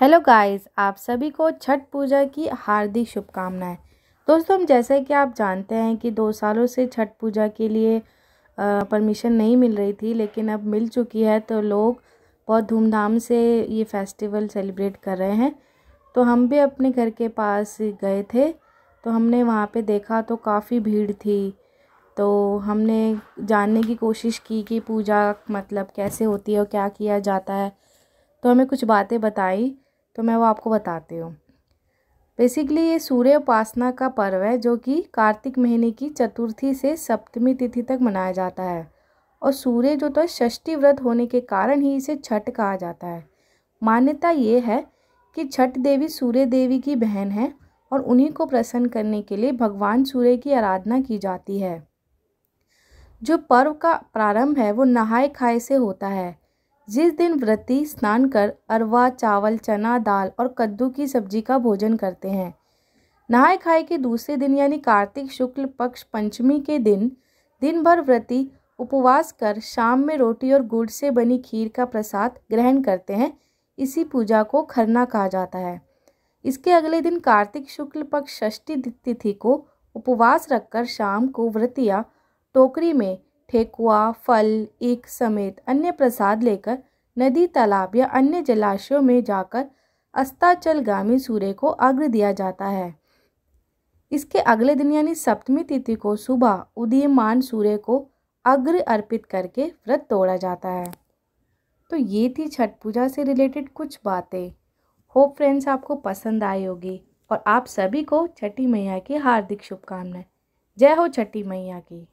hello guys आप सभी को छठ पूजा की हार्दिक शुभकामनाएं दोस्तों हम जैसे कि आप जानते हैं कि दो सालों से छठ पूजा के लिए परमिशन नहीं मिल रही थी लेकिन अब मिल चुकी है तो लोग बहुत धूमधाम से ये फेस्टिवल सेलिब्रेट कर रहे हैं तो हम भी अपने घर के पास गए थे तो हमने वहाँ पर देखा तो काफ़ी भीड़ थी तो हमने जानने की कोशिश की कि पूजा मतलब कैसे होती है और क्या किया जाता है तो हमें कुछ बातें बताई तो मैं वो आपको बताती हूँ बेसिकली ये सूर्य उपासना का पर्व है जो कि कार्तिक महीने की चतुर्थी से सप्तमी तिथि तक मनाया जाता है और सूर्य जो तो षष्ठी व्रत होने के कारण ही इसे छठ कहा जाता है मान्यता ये है कि छठ देवी सूर्य देवी की बहन है और उन्हीं को प्रसन्न करने के लिए भगवान सूर्य की आराधना की जाती है जो पर्व का प्रारंभ है वो नहाए खाए से होता है जिस दिन व्रती स्नान कर अरवा चावल चना दाल और कद्दू की सब्जी का भोजन करते हैं नहाए खाए के दूसरे दिन यानी कार्तिक शुक्ल पक्ष पंचमी के दिन दिन भर व्रती उपवास कर शाम में रोटी और गुड़ से बनी खीर का प्रसाद ग्रहण करते हैं इसी पूजा को खरना कहा जाता है इसके अगले दिन कार्तिक शुक्ल पक्ष षष्ठी तिथि को उपवास रखकर शाम को व्रतिया टोकरी में ठेकुआ फल ईख समेत अन्य प्रसाद लेकर नदी तालाब या अन्य जलाशयों में जाकर अस्ताचलगामी सूर्य को अग्र दिया जाता है इसके अगले दिन यानी सप्तमी तिथि को सुबह उदयमान सूर्य को अग्र अर्पित करके व्रत तोड़ा जाता है तो ये थी छठ पूजा से रिलेटेड कुछ बातें होप फ्रेंड्स आपको पसंद आई होगी और आप सभी को छठी मैया की हार्दिक शुभकामनाएं जय हो छठी मैया की